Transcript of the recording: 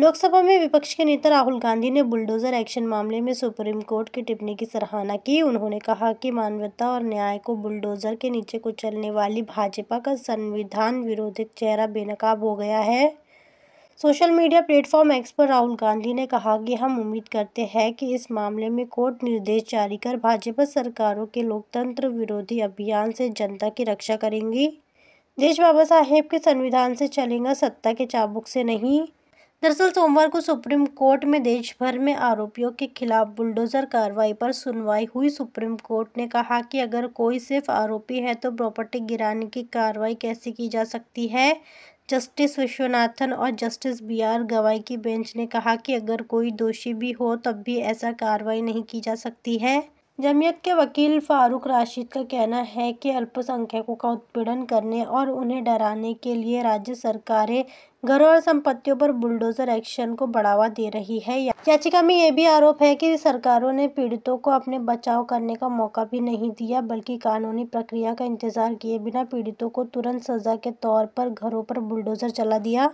लोकसभा में विपक्ष के नेता राहुल गांधी ने बुलडोजर एक्शन मामले में सुप्रीम कोर्ट की टिप्पणी की सराहना की उन्होंने कहा कि मानवता और न्याय को बुलडोजर के नीचे कुचलने वाली भाजपा का संविधान विरोधी चेहरा बेनकाब हो गया है सोशल मीडिया प्लेटफॉर्म एक्स पर राहुल गांधी ने कहा कि हम उम्मीद करते हैं कि इस मामले में कोर्ट निर्देश जारी कर भाजपा सरकारों के लोकतंत्र विरोधी अभियान से जनता की रक्षा करेंगी देश बाबा साहेब के संविधान से चलेगा सत्ता के चाबुक से नहीं दरअसल सोमवार को सुप्रीम कोर्ट में देश भर में आरोपियों के खिलाफ बुलडोजर कार्रवाई पर सुनवाई हुई सुप्रीम कोर्ट ने कहा कि अगर कोई सिर्फ आरोपी है तो प्रॉपर्टी गिराने की कार्रवाई कैसे की जा सकती है जस्टिस विश्वनाथन और जस्टिस बी आर गवाई की बेंच ने कहा कि अगर कोई दोषी भी हो तब भी ऐसा कार्रवाई नहीं की जा सकती है जमीयत के वकील फ़ारूक राशिद का कहना है कि अल्पसंख्यकों का उत्पीड़न करने और उन्हें डराने के लिए राज्य सरकारें घरों और संपत्तियों पर बुलडोजर एक्शन को बढ़ावा दे रही है याचिका में यह भी आरोप है कि सरकारों ने पीड़ितों को अपने बचाव करने का मौका भी नहीं दिया बल्कि कानूनी प्रक्रिया का इंतजार किए बिना पीड़ितों को तुरंत सजा के तौर पर घरों पर बुलडोजर चला दिया